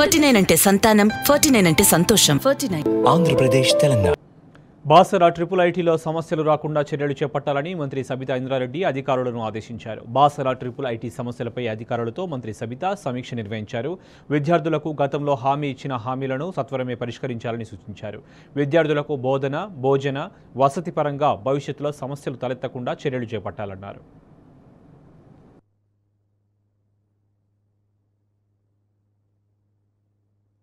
forty అంటే సంతానం forty అంటే సంతోషం నైన్ ఆంధ్రప్రదేశ్ తెలంగాణ బాసర ట్రిపుల్ ఐటీలో సమస్యలు రాకుండా చర్యలు చేపట్టాలని మంత్రి సబితా ఇంద్రారెడ్డి అధికారులను ఆదేశించారు బాసరా ట్రిపుల్ ఐటీ సమస్యలపై అధికారులతో మంత్రి సబిత సమీక్ష నిర్వహించారు విద్యార్థులకు గతంలో హామీ ఇచ్చిన హామీలను సత్వరమే పరిష్కరించాలని సూచించారు విద్యార్థులకు బోధన భోజన వసతి పరంగా భవిష్యత్తులో సమస్యలు తలెత్తకుండా చర్యలు చేపట్టాలన్నారు